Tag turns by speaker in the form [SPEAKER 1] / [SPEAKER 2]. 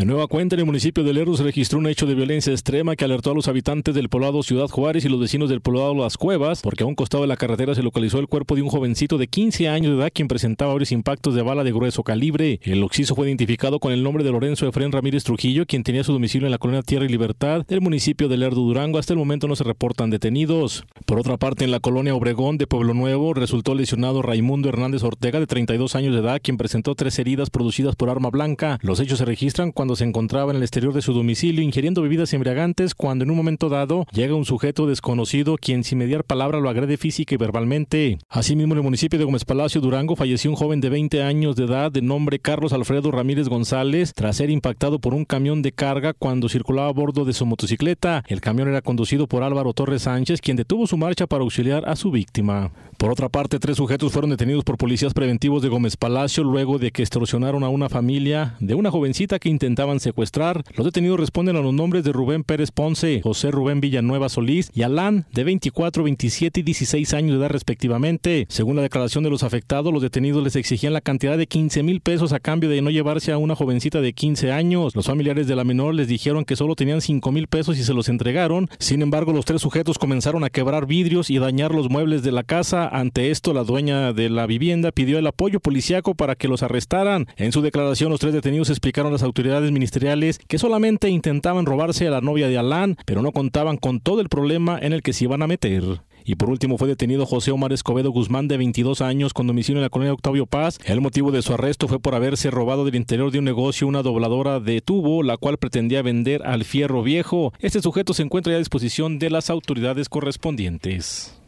[SPEAKER 1] De nueva cuenta, en el municipio de Lerdo se registró un hecho de violencia extrema que alertó a los habitantes del poblado Ciudad Juárez y los vecinos del poblado Las Cuevas, porque a un costado de la carretera se localizó el cuerpo de un jovencito de 15 años de edad quien presentaba varios impactos de bala de grueso calibre. El occiso fue identificado con el nombre de Lorenzo Efrén Ramírez Trujillo, quien tenía su domicilio en la colonia Tierra y Libertad del municipio de Lerdo Durango. Hasta el momento no se reportan detenidos. Por otra parte, en la colonia Obregón de Pueblo Nuevo resultó lesionado Raimundo Hernández Ortega, de 32 años de edad, quien presentó tres heridas producidas por arma blanca. Los hechos se registran cuando se encontraba en el exterior de su domicilio ingiriendo bebidas embriagantes, cuando en un momento dado llega un sujeto desconocido quien sin mediar palabra lo agrede física y verbalmente. Asimismo, en el municipio de Gómez Palacio, Durango, falleció un joven de 20 años de edad de nombre Carlos Alfredo Ramírez González tras ser impactado por un camión de carga cuando circulaba a bordo de su motocicleta. El camión era conducido por Álvaro Torres Sánchez, quien detuvo su marcha para auxiliar a su víctima. Por otra parte, tres sujetos fueron detenidos por policías preventivos de Gómez Palacio luego de que extorsionaron a una familia de una jovencita que intentaban secuestrar. Los detenidos responden a los nombres de Rubén Pérez Ponce, José Rubén Villanueva Solís y Alán, de 24, 27 y 16 años de edad respectivamente. Según la declaración de los afectados, los detenidos les exigían la cantidad de 15 mil pesos a cambio de no llevarse a una jovencita de 15 años. Los familiares de la menor les dijeron que solo tenían 5 mil pesos y se los entregaron. Sin embargo, los tres sujetos comenzaron a quebrar vidrios y dañar los muebles de la casa ante esto, la dueña de la vivienda pidió el apoyo policiaco para que los arrestaran. En su declaración, los tres detenidos explicaron a las autoridades ministeriales que solamente intentaban robarse a la novia de Alán, pero no contaban con todo el problema en el que se iban a meter. Y por último fue detenido José Omar Escobedo Guzmán de 22 años con domicilio en la colonia Octavio Paz. El motivo de su arresto fue por haberse robado del interior de un negocio una dobladora de tubo, la cual pretendía vender al fierro viejo. Este sujeto se encuentra ya a disposición de las autoridades correspondientes.